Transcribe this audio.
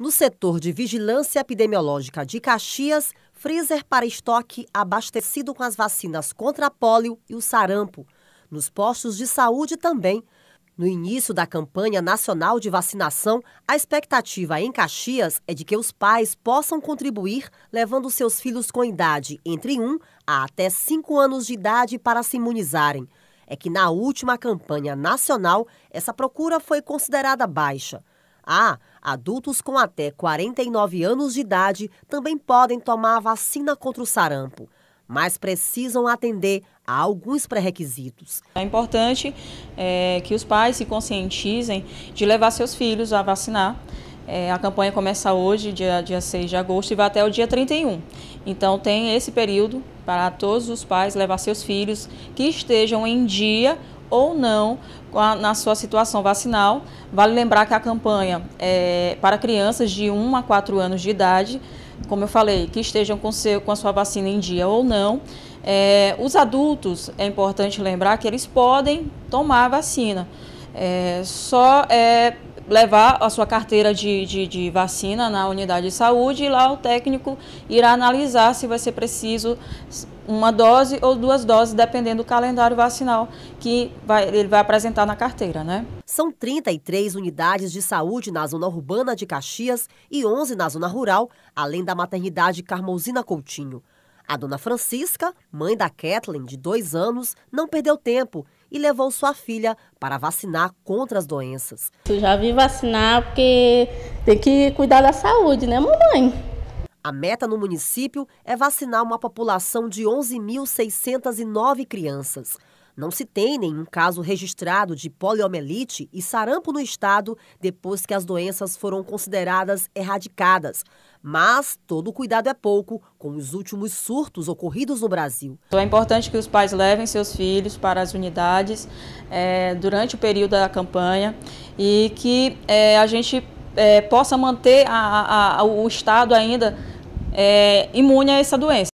No setor de vigilância epidemiológica de Caxias, freezer para estoque abastecido com as vacinas contra a pólio e o sarampo. Nos postos de saúde também. No início da campanha nacional de vacinação, a expectativa em Caxias é de que os pais possam contribuir levando seus filhos com idade entre 1 a até 5 anos de idade para se imunizarem. É que na última campanha nacional, essa procura foi considerada baixa. Ah, Adultos com até 49 anos de idade também podem tomar a vacina contra o sarampo, mas precisam atender a alguns pré-requisitos. É importante é, que os pais se conscientizem de levar seus filhos a vacinar. É, a campanha começa hoje, dia, dia 6 de agosto, e vai até o dia 31. Então, tem esse período para todos os pais levar seus filhos que estejam em dia ou não na sua situação vacinal. Vale lembrar que a campanha é para crianças de 1 a 4 anos de idade, como eu falei, que estejam com, seu, com a sua vacina em dia ou não. É, os adultos, é importante lembrar que eles podem tomar a vacina. É, só é, levar a sua carteira de, de, de, vacina na unidade de saúde e lá o técnico irá analisar se vai ser preciso uma dose ou duas doses, dependendo do calendário vacinal que vai, ele vai apresentar na carteira. Né? São 33 unidades de saúde na zona urbana de Caxias e 11 na zona rural, além da maternidade Carmozina Coutinho. A dona Francisca, mãe da Kathleen, de dois anos, não perdeu tempo e levou sua filha para vacinar contra as doenças. Eu já vi vacinar porque tem que cuidar da saúde, né, mamãe? A meta no município é vacinar uma população de 11.609 crianças. Não se tem nenhum caso registrado de poliomielite e sarampo no estado depois que as doenças foram consideradas erradicadas. Mas todo cuidado é pouco com os últimos surtos ocorridos no Brasil. Então, é importante que os pais levem seus filhos para as unidades é, durante o período da campanha e que é, a gente é, possa manter a, a, a, o estado ainda é, imune a essa doença.